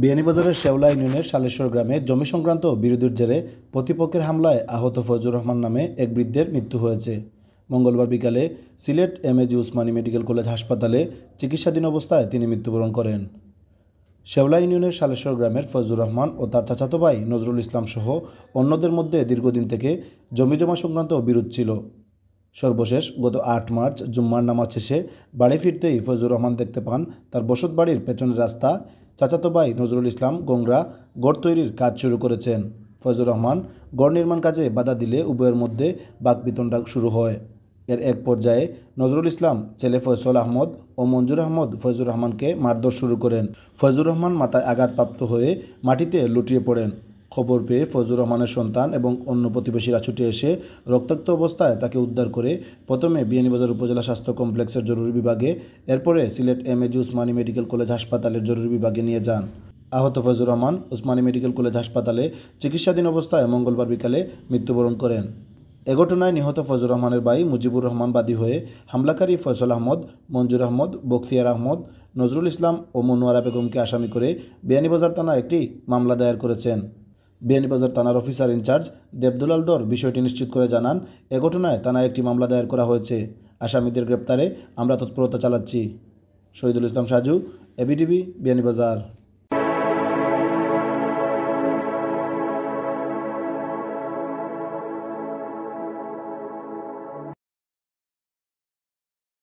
বিয়ানীবাজারের শেওলা ইউনিয়নের সালেশ্বর গ্রামে জমি সংক্রান্ত বিরোধীর জেরে প্রতিপক্ষের হামলায় আহত ফজুর রহমান নামে এক বৃদ্ধের মৃত্যু হয়েছে মঙ্গলবার বিকালে Sylhet M AG Osmani medical college হাসপাতালে চিকিৎসাধীন অবস্থায় তিনি মৃত্যুবরণ করেন শেওলা ইউনিয়নের সালেশ্বর গ্রামের ফজুর রহমান ও তার চাচাতো ভাই নজরুল ইসলাম সহ অন্যদের মধ্যে দীর্ঘদিন থেকে জমিজমা সংক্রান্ত বিরোধ ছিল সর্বশেষ গত আট মার্চ জুম্মার নামাজ শেষে বাড়ি ফিরতেই ফজুর রহমান দেখতে পান তার বসত বাড়ির পেছনের রাস্তা চাচাতো ভাই নজরুল ইসলাম গোংরা গড় তৈরির কাজ শুরু করেছেন ফজুর রহমান গড় নির্মাণ কাজে বাধা দিলে উভয়ের মধ্যে বাকবিতণ্ডা শুরু হয় এর এক পর্যায়ে নজরুল ইসলাম ছেলে ফয়সল আহমদ ও মঞ্জুর আহমদ ফয়জুর রহমানকে মারধর শুরু করেন ফয়জুর রহমান মাথায় আঘাতপ্রাপ্ত হয়ে মাটিতে লুটিয়ে পড়েন খবর পেয়ে ফজুর রহমানের সন্তান এবং অন্য প্রতিবেশীরা ছুটে এসে রক্তাক্ত অবস্থায় তাকে উদ্ধার করে প্রথমে বিয়ানীবাজার উপজেলা স্বাস্থ্য কমপ্লেক্সের জরুরি বিভাগে এরপরে Sylhet M AG Osmani medical college হাসপাতালের জরুরি বিভাগে নিয়ে যান আহত ফজুর রহমান উসমানী মেডিকেল কলেজ হাসপাতালে চিকিৎসাধীন অবস্থায় মঙ্গলবার বিকালে মৃত্যুবরণ করেন এ ঘটনায় নিহত ফজুর রহমানের ভাই মুজিবুর রহমান বাদী হয়ে হামলাকারী ফয়সল আহমদ মঞ্জুর আহমদ বখতিয়ার আহমদ নজরুল ইসলাম ও মনোয়ারা বেগমকে আসামি করে বিয়ানীবাজার থানা একটি মামলা দায়ের করেছেন বিয়ানীবাজার থানার অফিসার ইনচার্জ দেবদুলাল দর বিষয়টি নিশ্চিত করে জানান এ ঘটনায় থানায় একটি মামলা দায়ের করা হয়েছে আসামিদের গ্রেপ্তারে আমরা তৎপরতা চালাচ্ছি শহীদুল ইসলাম সাজু এবিটিভি বিয়ানীবাজার